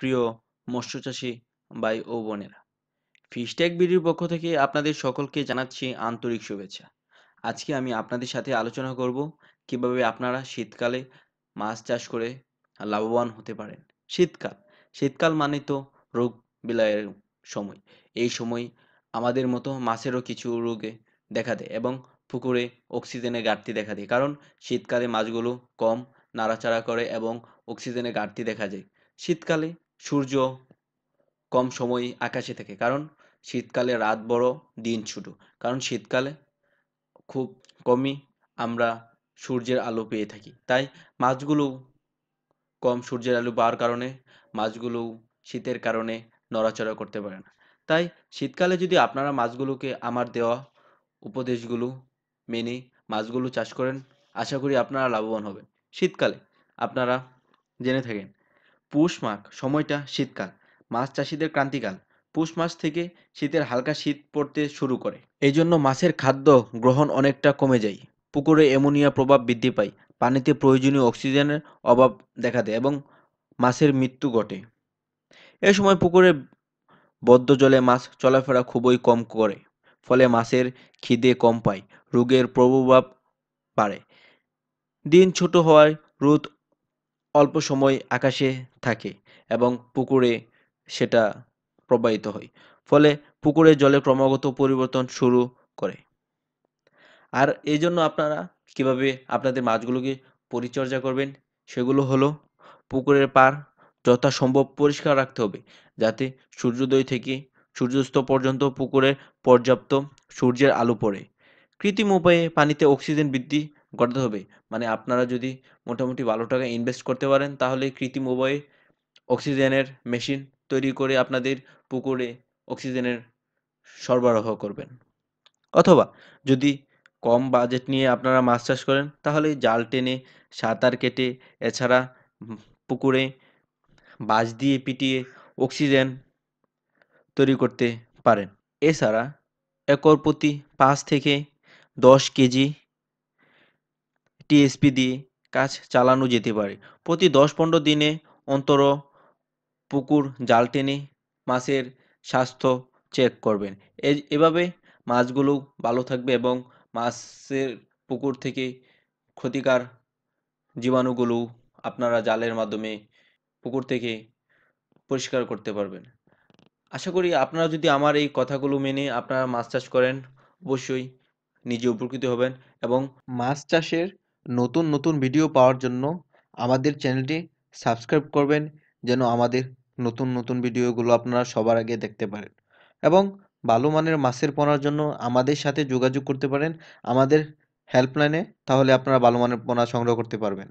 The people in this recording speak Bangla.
প্রিয় মৎস্যচাষী ভাই ও বোনেরা ফিশট্যাগ বিডির পক্ষ থেকে আপনাদের সকলকে জানাচ্ছি আন্তরিক শুভেচ্ছা আজকে আমি আপনাদের সাথে আলোচনা করব কিভাবে আপনারা শীতকালে মাছ চাষ করে লাভবান হতে পারেন শীতকাল শীতকাল মানে তো রোগ বিলায়ের সময় এই সময় আমাদের মতো মাছেরও কিছু রোগে দেখা দেয় এবং পুকুরে অক্সিজেনের ঘাটতি দেখা দেয় কারণ শীতকালে মাছগুলো কম নাড়াচাড়া করে এবং অক্সিজেনের ঘাটতি দেখা যায় শীতকালে সূর্য কম সময় আকাশে থাকে কারণ শীতকালে রাত বড় দিন ছোট কারণ শীতকালে খুব কমই আমরা সূর্যের আলো পেয়ে থাকি তাই মাছগুলো কম সূর্যের আলো পাওয়ার কারণে মাছগুলো শীতের কারণে নড়াচড়া করতে পারে না তাই শীতকালে যদি আপনারা মাছগুলোকে আমার দেওয়া উপদেশগুলো মেনে মাছগুলো চাষ করেন আশা করি আপনারা লাভবান হবেন শীতকালে আপনারা জেনে থাকেন পৌষ মাঘ সময়টা শীতকাল মাছ চাষিদের ক্রান্তিকাল পৌষ মাস থেকে শীতের হালকা শীত পড়তে শুরু করে এই জন্য মাছের খাদ্য গ্রহণ অনেকটা কমে যায় পুকুরে অ্যামোনিয়া প্রভাব বৃদ্ধি পায় পানিতে প্রয়োজনীয় অক্সিজেনের অভাব দেখা দেয় এবং মাছের মৃত্যু ঘটে এ সময় পুকুরে বদ্ধ জলে মাছ চলাফেরা খুবই কম করে ফলে মাছের খিদে কম পায় রোগের প্রভাব বাড়ে দিন ছোট হওয়ায় রোদ অল্প সময় আকাশে থাকে এবং পুকুরে সেটা প্রবাহিত হয় ফলে পুকুরে জলে ক্রমাগত পরিবর্তন শুরু করে আর এই জন্য আপনারা কিভাবে আপনাদের মাছগুলোকে পরিচর্যা করবেন সেগুলো হলো পুকুরের পার যথাসম্ভব পরিষ্কার রাখতে হবে যাতে সূর্যোদয় থেকে সূর্যাস্ত পর্যন্ত পুকুরে পর্যাপ্ত সূর্যের আলো পড়ে কৃত্রিম উপায়ে পানিতে অক্সিজেন বৃদ্ধি গড়াতে হবে মানে আপনারা যদি মোটামুটি ভালো টাকা ইনভেস্ট করতে পারেন তাহলে কৃত্রিম উভয়ে অক্সিজেনের মেশিন তৈরি করে আপনাদের পুকুরে অক্সিজেনের সরবরাহ করবেন অথবা যদি কম বাজেট নিয়ে আপনারা মাছ চাষ করেন তাহলে জাল টেনে সাঁতার কেটে এছাড়া পুকুরে বাঁশ দিয়ে পিটিয়ে অক্সিজেন তৈরি করতে পারেন এছাড়া একর প্রতি পাঁচ থেকে দশ কেজি টিএসপি দিয়ে কাজ চালানো যেতে পারে প্রতি দশ পনেরো দিনে অন্তর পুকুর জাল টেনে মাছের স্বাস্থ্য চেক করবেন এভাবে মাছগুলো ভালো থাকবে এবং মাছের পুকুর থেকে ক্ষতিকার জীবাণুগুলো আপনারা জালের মাধ্যমে পুকুর থেকে পরিষ্কার করতে পারবেন আশা করি আপনারা যদি আমার এই কথাগুলো মেনে আপনারা মাছ চাষ করেন অবশ্যই নিজে উপকৃত হবেন এবং মাছ চাষের নতুন নতুন ভিডিও পাওয়ার জন্য আমাদের চ্যানেলটি সাবস্ক্রাইব করবেন যেন আমাদের নতুন নতুন ভিডিওগুলো আপনারা সবার আগে দেখতে পারেন এবং ভালো মানের মাছের পোনার জন্য আমাদের সাথে যোগাযোগ করতে পারেন আমাদের হেল্পলাইনে তাহলে আপনারা ভালো মানের পোনা সংগ্রহ করতে পারবেন